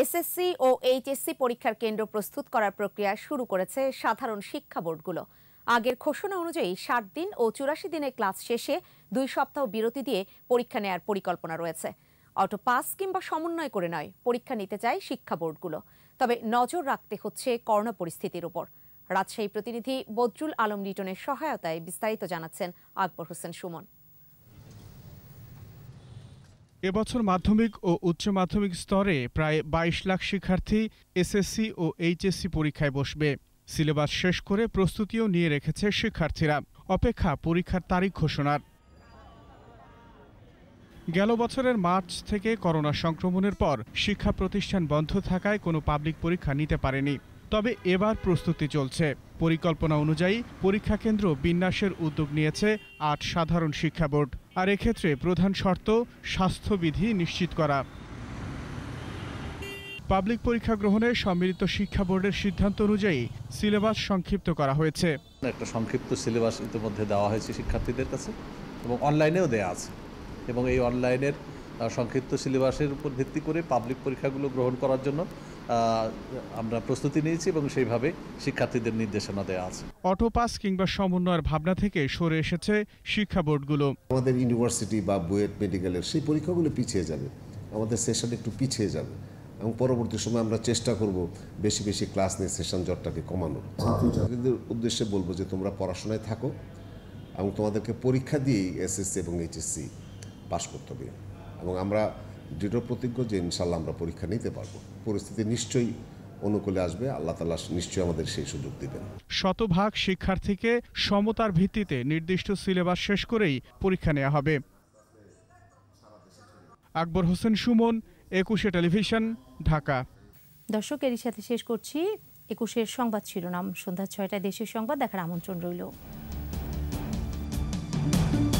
SSC ও HSC পরীক্ষার কেন্দ্র প্রস্তুত করার প্রক্রিয়া শুরু করেছে সাধারণ শিক্ষা বোর্ডগুলো আগের ঘোষণা অনুযায়ী ষাট দিন ও চুরাশি দিনের ক্লাস শেষে দুই সপ্তাহ বিরতি দিয়ে পরীক্ষা নেয়ার পরিকল্পনা রয়েছে অটো পাস কিংবা সমন্বয় করে নয় পরীক্ষা নিতে চায় শিক্ষা বোর্ডগুলো তবে নজর রাখতে হচ্ছে করোনা পরিস্থিতির উপর রাজশাহী প্রতিনিধি বদরুল আলম লিটনের সহায়তায় বিস্তারিত জানাচ্ছেন আকবর হোসেন সুমন এবছর মাধ্যমিক ও উচ্চ মাধ্যমিক স্তরে প্রায় ২২ লাখ শিক্ষার্থী এসএসসি ও এইচএসসি পরীক্ষায় বসবে সিলেবাস শেষ করে প্রস্তুতিও নিয়ে রেখেছে শিক্ষার্থীরা অপেক্ষা পরীক্ষার তারিখ ঘোষণার গেল বছরের মার্চ থেকে করোনা সংক্রমণের পর শিক্ষা প্রতিষ্ঠান বন্ধ থাকায় কোনো পাবলিক পরীক্ষা নিতে পারেনি তবে এবার প্রস্তুতি চলছে পরিকল্পনা অনুযায়ী পরীক্ষা কেন্দ্র বিন্যাসের উদ্যোগ নিয়েছে আট সাধারণ শিক্ষা বোর্ড আর এক্ষেত্রে প্রধান শর্ত স্বাস্থ্যবিধি নিশ্চিত করা পাবলিক পরীক্ষা গ্রহণে সম্মিলিত শিক্ষা বোর্ডের সিদ্ধান্ত অনুযায়ী সিলেবাস সংক্ষিপ্ত করা হয়েছে একটা সংক্ষিপ্ত সিলেবাস ইতিমধ্যে দেওয়া হয়েছে শিক্ষার্থীদের কাছে এবং অনলাইনেও দেওয়া আছে এবং এই অনলাইনের সংক্ষিপ্ত সিলেবাসের উপর ভিত্তি করে পাবলিক পরীক্ষাগুলো গ্রহণ করার জন্য আমরা প্রস্তুতি নিয়েছি এবং সেইভাবে শিক্ষার্থীদের নির্দেশনা দেওয়া আছে অটোপাস কিংবা সমন্বয়ের ভাবনা থেকে সরে এসেছে শিক্ষা বোর্ডগুলো আমাদের ইউনিভার্সিটি বা বুয়েট মেডিকেলের সেই পরীক্ষাগুলো পিছিয়ে যাবে আমাদের সেশন একটু পিছিয়ে যাবে এবং পরবর্তী সময় আমরা চেষ্টা করব বেশি বেশি ক্লাস নিয়ে সেশন জটটাকে কমানোর ছাত্রছাত্রীদের উদ্দেশ্যে বলবো যে তোমরা পড়াশোনায় থাকো এবং তোমাদেরকে পরীক্ষা দিয়েই এসএসসি এবং এইচএসসি পাশ করতে হবে এবং আমরা দৃঢ় প্রতিজ্ঞ যে ইনশাল্লাহ আমরা পরীক্ষা নিতে পারবো পরিস্থিতি নিশ্চয়ই অনুকূলে আসবে আল্লাহ তালা নিশ্চয়ই আমাদের সেই সুযোগ দেবেন শতভাগ শিক্ষার্থীকে সমতার ভিত্তিতে নির্দিষ্ট সিলেবাস শেষ করেই পরীক্ষা নেওয়া হবে আকবর হোসেন সুমন একুশে টেলিভিশন ঢাকা দর্শক এরই সাথে শেষ করছি একুশের সংবাদ শিরোনাম সন্ধ্যা ছয়টায় দেশের সংবাদ দেখার আমন্ত্রণ রইল